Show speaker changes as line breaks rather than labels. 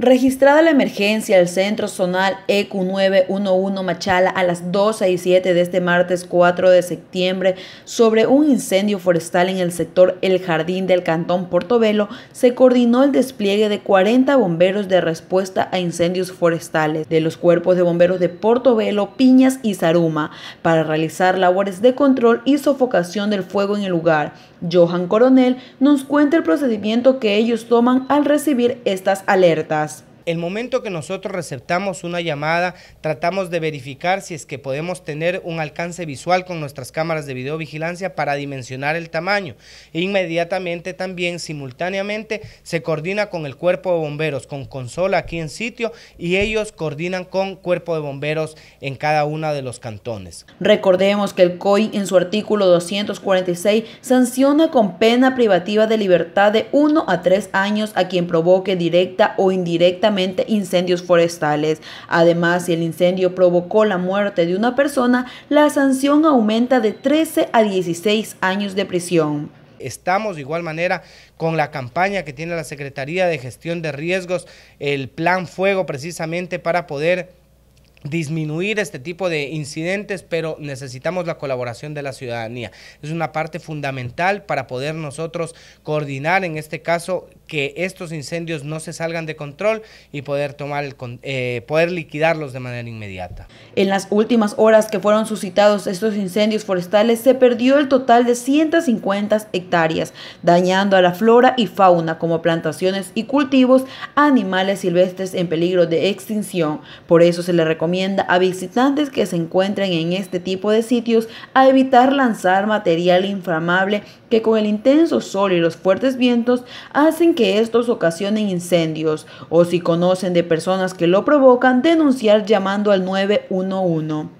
Registrada la emergencia, al centro zonal EQ911 Machala a las 12 y 7 de este martes 4 de septiembre sobre un incendio forestal en el sector El Jardín del Cantón Portobelo, se coordinó el despliegue de 40 bomberos de respuesta a incendios forestales de los cuerpos de bomberos de Portobelo, Piñas y Zaruma para realizar labores de control y sofocación del fuego en el lugar. Johan Coronel nos cuenta el procedimiento que ellos toman al recibir estas alertas.
El momento que nosotros receptamos una llamada, tratamos de verificar si es que podemos tener un alcance visual con nuestras cámaras de videovigilancia para dimensionar el tamaño. Inmediatamente también, simultáneamente, se coordina con el cuerpo de bomberos, con consola aquí en sitio y ellos coordinan con cuerpo de bomberos en cada uno de los cantones.
Recordemos que el COI en su artículo 246 sanciona con pena privativa de libertad de 1 a 3 años a quien provoque directa o indirectamente incendios forestales. Además, si el incendio provocó la muerte de una persona, la sanción aumenta de 13 a 16 años de prisión.
Estamos de igual manera con la campaña que tiene la Secretaría de Gestión de Riesgos, el Plan Fuego precisamente para poder disminuir este tipo de incidentes, pero necesitamos la colaboración de la ciudadanía. Es una parte fundamental para poder nosotros coordinar, en este caso, que estos incendios no se salgan de control y poder, tomar eh, poder liquidarlos de manera inmediata.
En las últimas horas que fueron suscitados estos incendios forestales se perdió el total de 150 hectáreas, dañando a la flora y fauna como plantaciones y cultivos, animales silvestres en peligro de extinción. Por eso se le recomienda a visitantes que se encuentren en este tipo de sitios a evitar lanzar material inflamable que con el intenso sol y los fuertes vientos hacen que estos ocasionen incendios o si conocen de personas que lo provocan, denunciar llamando al 911.